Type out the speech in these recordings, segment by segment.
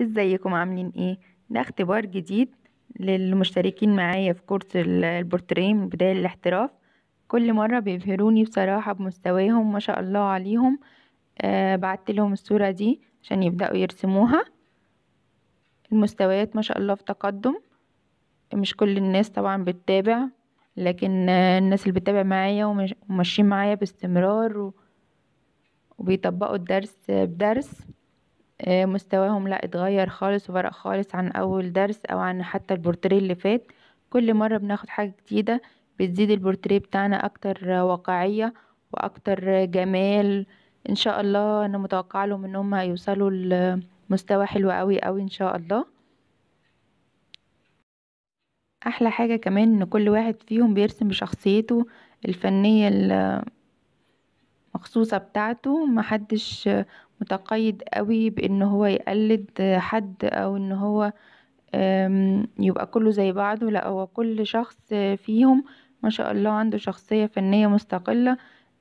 ازيكم عاملين ايه ده اختبار جديد للمشتركين معايا في كورس البورتريه من بداية الاحتراف كل مرة بيبهروني بصراحة بمستواهم ما شاء الله عليهم آه بعت لهم الصورة دي عشان يبدأوا يرسموها المستويات ما شاء الله في تقدم مش كل الناس طبعا بتتابع لكن الناس اللي بتتابع معايا وماشيين معايا باستمرار و... وبيطبقوا الدرس بدرس آه، مستواهم لا اتغير خالص وفرق خالص عن اول درس او عن حتى البورتريه اللي فات كل مره بناخد حاجه جديده بتزيد البورتريه بتاعنا اكتر واقعيه واكتر جمال ان شاء الله انا متوقع لهم انهم هيوصلوا لمستوى حلو قوي قوي ان شاء الله احلى حاجه كمان ان كل واحد فيهم بيرسم بشخصيته الفنيه المخصوصه بتاعته محدش متقيد قوي بان هو يقلد حد او ان هو يبقى كله زي بعضه لا هو كل شخص فيهم ما شاء الله عنده شخصية فنية مستقلة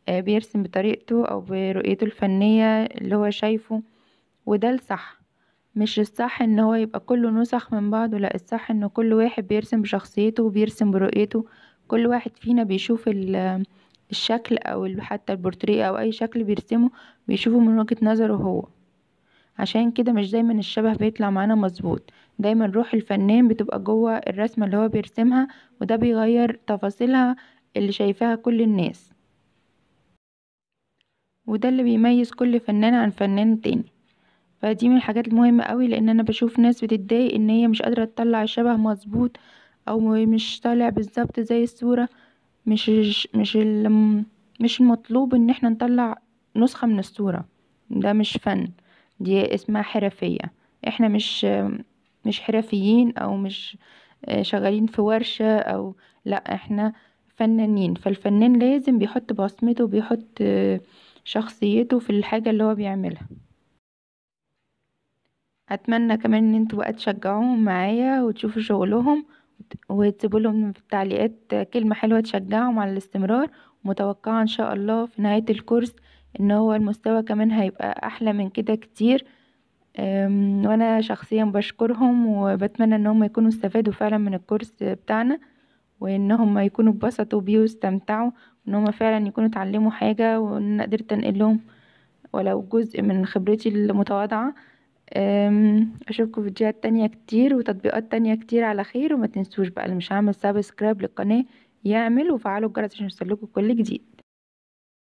آه، بيرسم بطريقته او برؤيته الفنية اللي هو شايفه وده الصح مش الصح ان هو يبقى كله نسخ من بعضه لا الصح ان كل واحد بيرسم بشخصيته وبيرسم برؤيته كل واحد فينا بيشوف الشكل او حتى البورتريه او اي شكل بيرسمه بيشوفه من وجهة نظره هو عشان كده مش دايما الشبه بيطلع معانا مظبوط دايما روح الفنان بتبقى جوه الرسمه اللي هو بيرسمها وده بيغير تفاصيلها اللي شايفاها كل الناس وده اللي بيميز كل فنان عن فنان تاني فدي من الحاجات المهمة قوي لان انا بشوف ناس بتتضايق ان هي مش قادرة تطلع الشبه مظبوط او مش طالع بالظبط زي الصورة مش مش مش المطلوب ان احنا نطلع نسخة من الصورة ده مش فن دي اسمها حرفية احنا مش مش حرفيين او مش آه، شغالين في ورشة او لا احنا فنانين فالفنان لازم بيحط بصمته بيحط آه، شخصيته في الحاجة اللي هو بيعملها اتمنى كمان ان انتوا بقى تشجعوهم معايا وتشوفوا شغلهم وتسيبوا لهم في التعليقات كلمة حلوة تشجعهم على الاستمرار متوقعة ان شاء الله في نهاية الكورس ان هو المستوى كمان هيبقى احلى من كده كتير وانا شخصيا بشكرهم وبتمنى ان هم يكونوا استفادوا فعلا من الكورس بتاعنا وان هم يكونوا اتبسطوا بيه واستمتعوا ان هم فعلا يكونوا اتعلموا حاجة وان قدرت انقل لهم ولو جزء من خبرتي المتواضعة اشوفكم فيديوهات تانية كتير وتطبيقات تانية كتير على خير وما تنسوش بقى اللي مش عامل سبسكرايب للقناة يعمل وفعلوا الجرس عشان يوصلكوا كل جديد